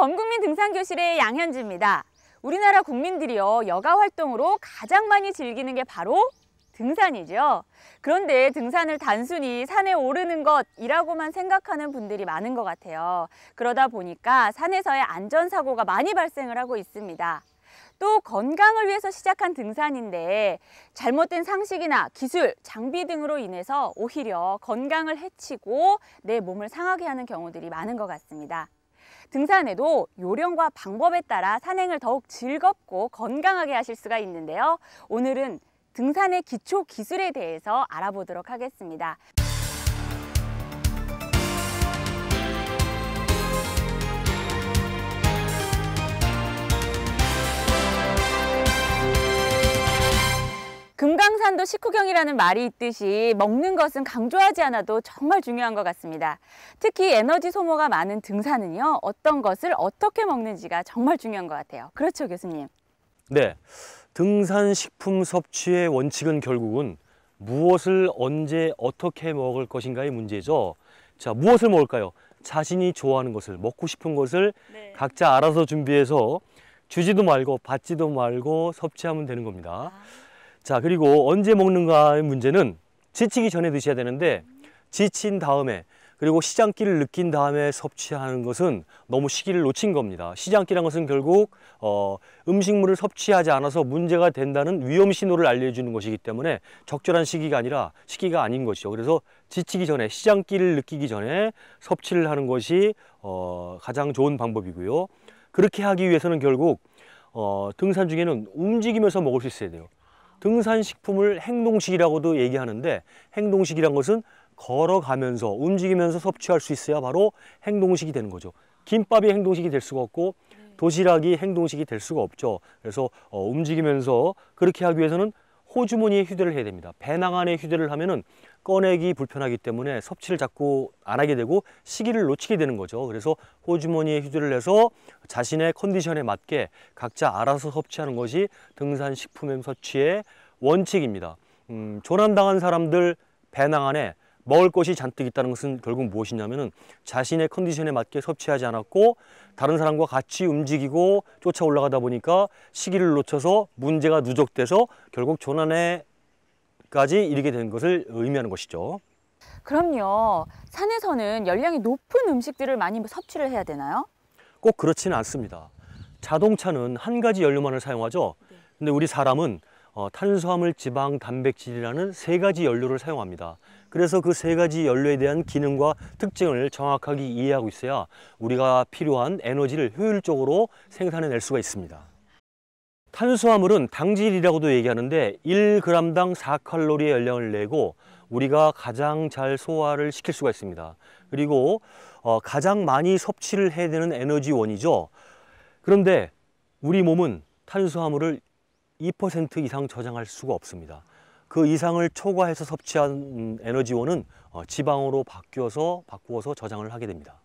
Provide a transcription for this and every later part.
범국민 등산교실의 양현지입니다. 우리나라 국민들이요, 여가 활동으로 가장 많이 즐기는 게 바로 등산이죠. 그런데 등산을 단순히 산에 오르는 것이라고만 생각하는 분들이 많은 것 같아요. 그러다 보니까 산에서의 안전사고가 많이 발생을 하고 있습니다. 또 건강을 위해서 시작한 등산인데 잘못된 상식이나 기술, 장비 등으로 인해서 오히려 건강을 해치고 내 몸을 상하게 하는 경우들이 많은 것 같습니다. 등산에도 요령과 방법에 따라 산행을 더욱 즐겁고 건강하게 하실 수가 있는데요. 오늘은 등산의 기초 기술에 대해서 알아보도록 하겠습니다. 한도 식후경이라는 말이 있듯이 먹는 것은 강조하지 않아도 정말 중요한 것 같습니다. 특히 에너지 소모가 많은 등산은요. 어떤 것을 어떻게 먹는지가 정말 중요한 것 같아요. 그렇죠, 교수님? 네. 등산 식품 섭취의 원칙은 결국은 무엇을 언제 어떻게 먹을 것인가의 문제죠. 자, 무엇을 먹을까요? 자신이 좋아하는 것을, 먹고 싶은 것을 네. 각자 알아서 준비해서 주지도 말고 받지도 말고 섭취하면 되는 겁니다. 아. 자 그리고 언제 먹는가의 문제는 지치기 전에 드셔야 되는데 지친 다음에 그리고 시장기를 느낀 다음에 섭취하는 것은 너무 시기를 놓친 겁니다. 시장기란 것은 결국 어, 음식물을 섭취하지 않아서 문제가 된다는 위험 신호를 알려주는 것이기 때문에 적절한 시기가 아니라 시기가 아닌 것이죠. 그래서 지치기 전에 시장기를 느끼기 전에 섭취를 하는 것이 어, 가장 좋은 방법이고요. 그렇게 하기 위해서는 결국 어, 등산 중에는 움직이면서 먹을 수 있어야 돼요. 등산식품을 행동식이라고도 얘기하는데 행동식이란 것은 걸어가면서 움직이면서 섭취할 수 있어야 바로 행동식이 되는 거죠. 김밥이 행동식이 될 수가 없고 네. 도시락이 행동식이 될 수가 없죠. 그래서 어, 움직이면서 그렇게 하기 위해서는 호주머니에 휴대를 해야 됩니다. 배낭 안에 휴대를 하면은 꺼내기 불편하기 때문에 섭취를 자꾸 안 하게 되고 시기를 놓치게 되는 거죠. 그래서 호주머니에 휴지를 내서 자신의 컨디션에 맞게 각자 알아서 섭취하는 것이 등산 식품엠 섭취의 원칙입니다. 음, 조난당한 사람들 배낭 안에 먹을 것이 잔뜩 있다는 것은 결국 무엇이냐면은 자신의 컨디션에 맞게 섭취하지 않았고 다른 사람과 같이 움직이고 쫓아 올라가다 보니까 시기를 놓쳐서 문제가 누적돼서 결국 조난에 까지 이르게 된 것을 의미하는 것이죠. 그럼요. 산에서는 열량이 높은 음식들을 많이 섭취를 해야 되나요? 꼭 그렇지는 않습니다. 자동차는 한 가지 연료만을 사용하죠. 네. 근데 우리 사람은 어, 탄수화물, 지방, 단백질이라는 세 가지 연료를 사용합니다. 그래서 그 세 가지 연료에 대한 기능과 특징을 정확하게 이해하고 있어야 우리가 필요한 에너지를 효율적으로 생산해낼 수가 있습니다. 탄수화물은 당질이라고도 얘기하는데 1g당 4칼로리의 열량을 내고 우리가 가장 잘 소화를 시킬 수가 있습니다. 그리고 어, 가장 많이 섭취를 해야 되는 에너지원이죠. 그런데 우리 몸은 탄수화물을 2% 이상 저장할 수가 없습니다. 그 이상을 초과해서 섭취한 에너지원은 어, 지방으로 바뀌어서 바꾸어서 저장을 하게 됩니다.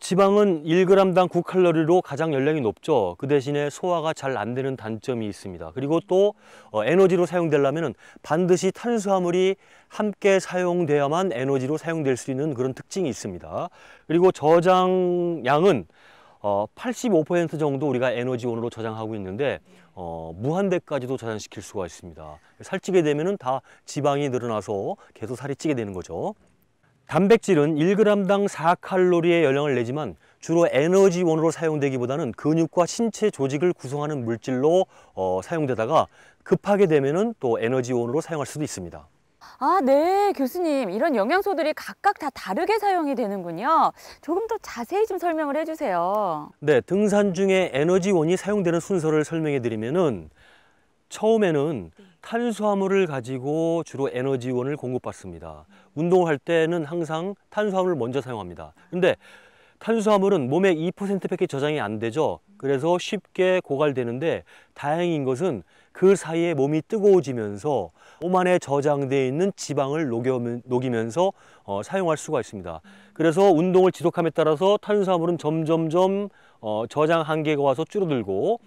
지방은 1g당 9칼로리로 가장 열량이 높죠. 그 대신에 소화가 잘 안 되는 단점이 있습니다. 그리고 또 어, 에너지로 사용되려면 반드시 탄수화물이 함께 사용돼야만 에너지로 사용될 수 있는 그런 특징이 있습니다. 그리고 저장량은 85% 어, 정도 우리가 에너지원으로 저장하고 있는데 어, 무한대까지도 저장시킬 수가 있습니다. 살찌게 되면 다 지방이 늘어나서 계속 살이 찌게 되는 거죠. 단백질은 1g당 4칼로리의 열량을 내지만 주로 에너지원으로 사용되기보다는 근육과 신체 조직을 구성하는 물질로 어, 사용되다가 급하게 되면 은또 에너지원으로 사용할 수도 있습니다. 아, 네, 교수님. 이런 영양소들이 각각 다 다르게 사용이 되는군요. 조금 더 자세히 좀 설명을 해주세요. 네, 등산 중에 에너지원이 사용되는 순서를 설명해 드리면은 처음에는 네. 탄수화물을 가지고 주로 에너지원을 공급받습니다. 운동을 할 때는 항상 탄수화물을 먼저 사용합니다. 근데 탄수화물은 몸에 2%밖에 저장이 안 되죠. 그래서 쉽게 고갈되는데 다행인 것은 그 사이에 몸이 뜨거워지면서 몸 안에 저장되어 있는 지방을 녹이면서 어, 사용할 수가 있습니다. 그래서 운동을 지속함에 따라서 탄수화물은 점점점 어, 저장 한계가 와서 줄어들고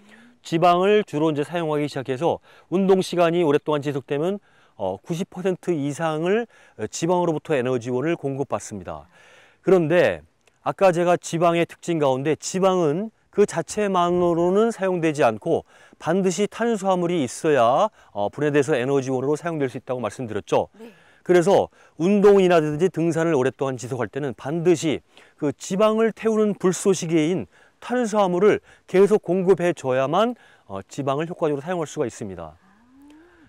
지방을 주로 이제 사용하기 시작해서 운동 시간이 오랫동안 지속되면 어, 90% 이상을 지방으로부터 에너지원을 공급받습니다. 그런데 아까 제가 지방의 특징 가운데 지방은 그 자체만으로는 사용되지 않고 반드시 탄수화물이 있어야 어, 분해돼서 에너지원으로 사용될 수 있다고 말씀드렸죠. 네. 그래서 운동이라든지 등산을 오랫동안 지속할 때는 반드시 그 지방을 태우는 불쏘시개인 탄수화물을 계속 공급해 줘야만 어, 지방을 효과적으로 사용할 수가 있습니다.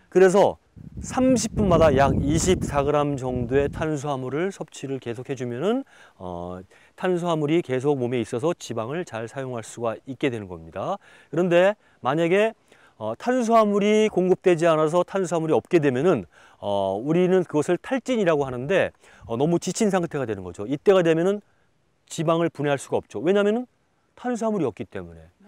그래서 30분마다 약 24g 정도의 탄수화물을 섭취를 계속해 주면은 어, 탄수화물이 계속 몸에 있어서 지방을 잘 사용할 수가 있게 되는 겁니다. 그런데 만약에 어, 탄수화물이 공급되지 않아서 탄수화물이 없게 되면은 어, 우리는 그것을 탈진이라고 하는데 어, 너무 지친 상태가 되는 거죠. 이때가 되면은 지방을 분해할 수가 없죠. 왜냐하면은 탄수화물이없기 때문에 네.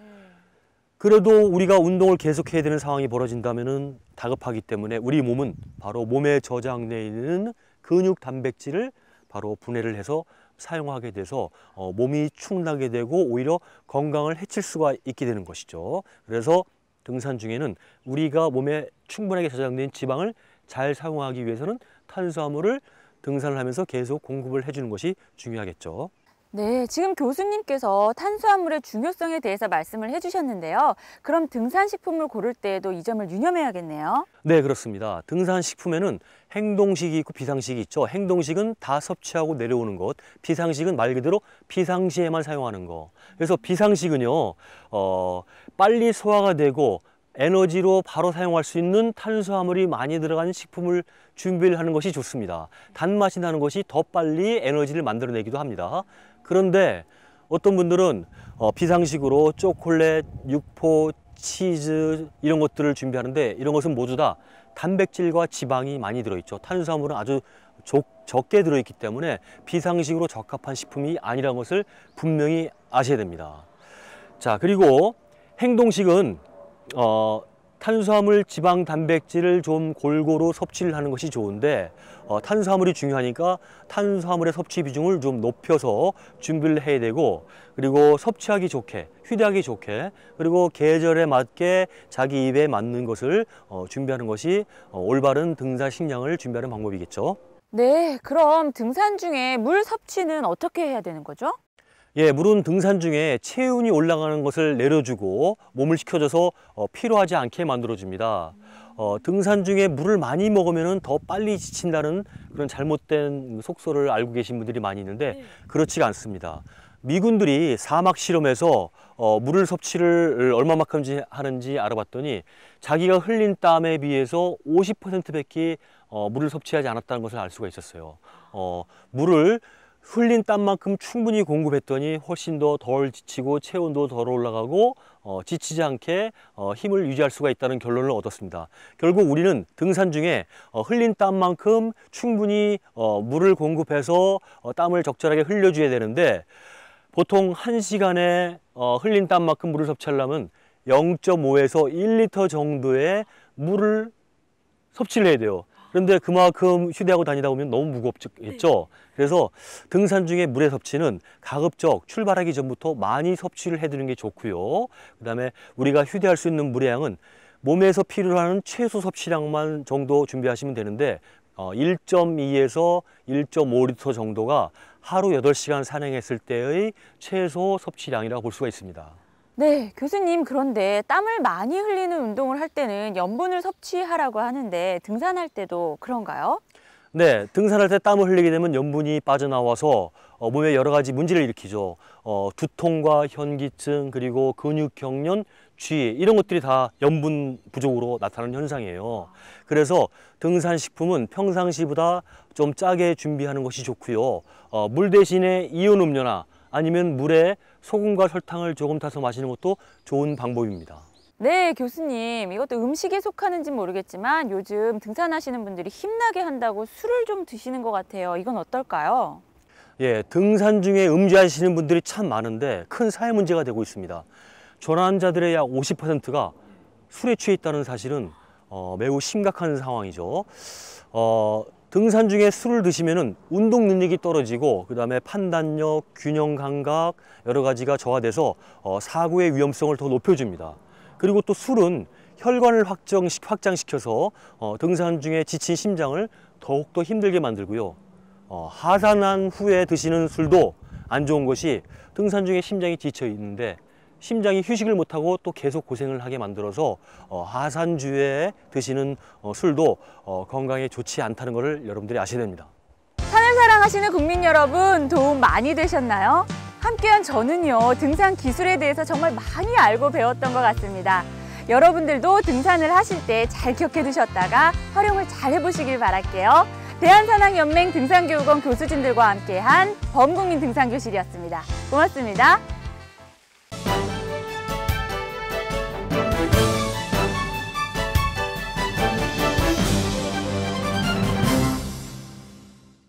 그래도 우리가 운동을 계속해야 되는 상황이 벌어진다면 다급하기 때문에 우리 몸은 바로 몸에저장돼 있는 근육 단백질을 바로 분해를 해서 사용하게 돼서 어, 몸이 충나게 되고 오히려 건강을 해칠 수가 있게 되는 것이죠. 그래서 등산 중에는 우리가 몸에 충분하게 저장된 지방을 잘 사용하기 위해서는 탄수화물을 등산을 하면서 계속 공급을 해주는 것이 중요하겠죠. 네, 지금 교수님께서 탄수화물의 중요성에 대해서 말씀을 해주셨는데요. 그럼 등산식품을 고를 때에도 이 점을 유념해야겠네요. 네, 그렇습니다. 등산식품에는 행동식이 있고 비상식이 있죠. 행동식은 다 섭취하고 내려오는 것, 비상식은 말 그대로 비상시에만 사용하는 거. 그래서 비상식은요, 어, 빨리 소화가 되고 에너지로 바로 사용할 수 있는 탄수화물이 많이 들어간 식품을 준비를 하는 것이 좋습니다. 단맛이 나는 것이 더 빨리 에너지를 만들어내기도 합니다. 그런데 어떤 분들은 어, 비상식으로 초콜릿, 육포, 치즈 이런 것들을 준비하는데 이런 것은 모두 다 단백질과 지방이 많이 들어있죠. 탄수화물은 아주 적, 적게 들어있기 때문에 비상식으로 적합한 식품이 아니라는 것을 분명히 아셔야 됩니다. 자 그리고 행동식은 어, 탄수화물, 지방, 단백질을 좀 골고루 섭취를 하는 것이 좋은데 어, 탄수화물이 중요하니까 탄수화물의 섭취 비중을 좀 높여서 준비를 해야 되고 그리고 섭취하기 좋게, 휴대하기 좋게 그리고 계절에 맞게 자기 입에 맞는 것을 어, 준비하는 것이 어, 올바른 등산 식량을 준비하는 방법이겠죠. 네, 그럼 등산 중에 물 섭취는 어떻게 해야 되는 거죠? 예, 물은 등산 중에 체온이 올라가는 것을 내려주고 몸을 식혀줘서 어, 피로하지 않게 만들어줍니다. 어, 등산 중에 물을 많이 먹으면 더 빨리 지친다는 그런 잘못된 속설을 알고 계신 분들이 많이 있는데 네. 그렇지가 않습니다. 미군들이 사막 실험에서 어, 물을 섭취를 얼마만큼 하는지 알아봤더니 자기가 흘린 땀에 비해서 50% 밖에 어, 물을 섭취하지 않았다는 것을 알 수가 있었어요. 어, 물을 흘린 땀만큼 충분히 공급했더니 훨씬 더 덜 지치고 체온도 덜 올라가고 어, 지치지 않게 어, 힘을 유지할 수가 있다는 결론을 얻었습니다. 결국 우리는 등산 중에 어, 흘린 땀만큼 충분히 어, 물을 공급해서 어, 땀을 적절하게 흘려줘야 되는데 보통 한시간에 어, 흘린 땀만큼 물을 섭취하려면 0.5에서 1리터 정도의 물을 섭취를 해야 돼요. 그런데 그만큼 휴대하고 다니다 보면 너무 무겁겠죠. 네. 그래서 등산 중에 물의 섭취는 가급적 출발하기 전부터 많이 섭취를 해두는 게 좋고요. 그다음에 우리가 휴대할 수 있는 물의 양은 몸에서 필요하는 로 최소 섭취량만 정도 준비하시면 되는데 어, 1.2에서 1.5리터 정도가 하루 8시간 산행했을 때의 최소 섭취량이라고 볼 수가 있습니다. 네, 교수님 그런데 땀을 많이 흘리는 운동을 할 때는 염분을 섭취하라고 하는데 등산할 때도 그런가요? 네, 등산할 때 땀을 흘리게 되면 염분이 빠져나와서 어, 몸에 여러 가지 문제를 일으키죠. 어, 두통과 현기증 그리고 근육 경련, 쥐 이런 것들이 다 염분 부족으로 나타나는 현상이에요. 그래서 등산 식품은 평상시보다 좀 짜게 준비하는 것이 좋고요. 어, 물 대신에 이온 음료나 아니면 물에 소금과 설탕을 조금 타서 마시는 것도 좋은 방법입니다. 네, 교수님. 이것도 음식에 속하는지 모르겠지만 요즘 등산하시는 분들이 힘나게 한다고 술을 좀 드시는 것 같아요. 이건 어떨까요? 예, 등산 중에 음주하시는 분들이 참 많은데 큰 사회 문제가 되고 있습니다. 조난자들의 약 50%가 술에 취해 있다는 사실은 어, 매우 심각한 상황이죠. 어, 등산 중에 술을 드시면 운동 능력이 떨어지고 그 다음에 판단력, 균형 감각 여러 가지가 저하돼서 어, 사고의 위험성을 더 높여줍니다. 그리고 또 술은 혈관을 확정, 확장시켜서 어, 등산 중에 지친 심장을 더욱더 힘들게 만들고요. 어, 하산한 후에 드시는 술도 안 좋은 것이 등산 중에 심장이 지쳐 있는데 심장이 휴식을 못하고 또 계속 고생을 하게 만들어서 어, 하산주에 드시는 어, 술도 어, 건강에 좋지 않다는 것을 여러분들이 아셔야 됩니다. 산을 사랑하시는 국민 여러분 도움 많이 되셨나요? 함께한 저는요 등산 기술에 대해서 정말 많이 알고 배웠던 것 같습니다. 여러분들도 등산을 하실 때 잘 기억해 두셨다가 활용을 잘 해보시길 바랄게요. 대한산악연맹 등산교육원 교수진들과 함께한 범국민 등산교실이었습니다. 고맙습니다.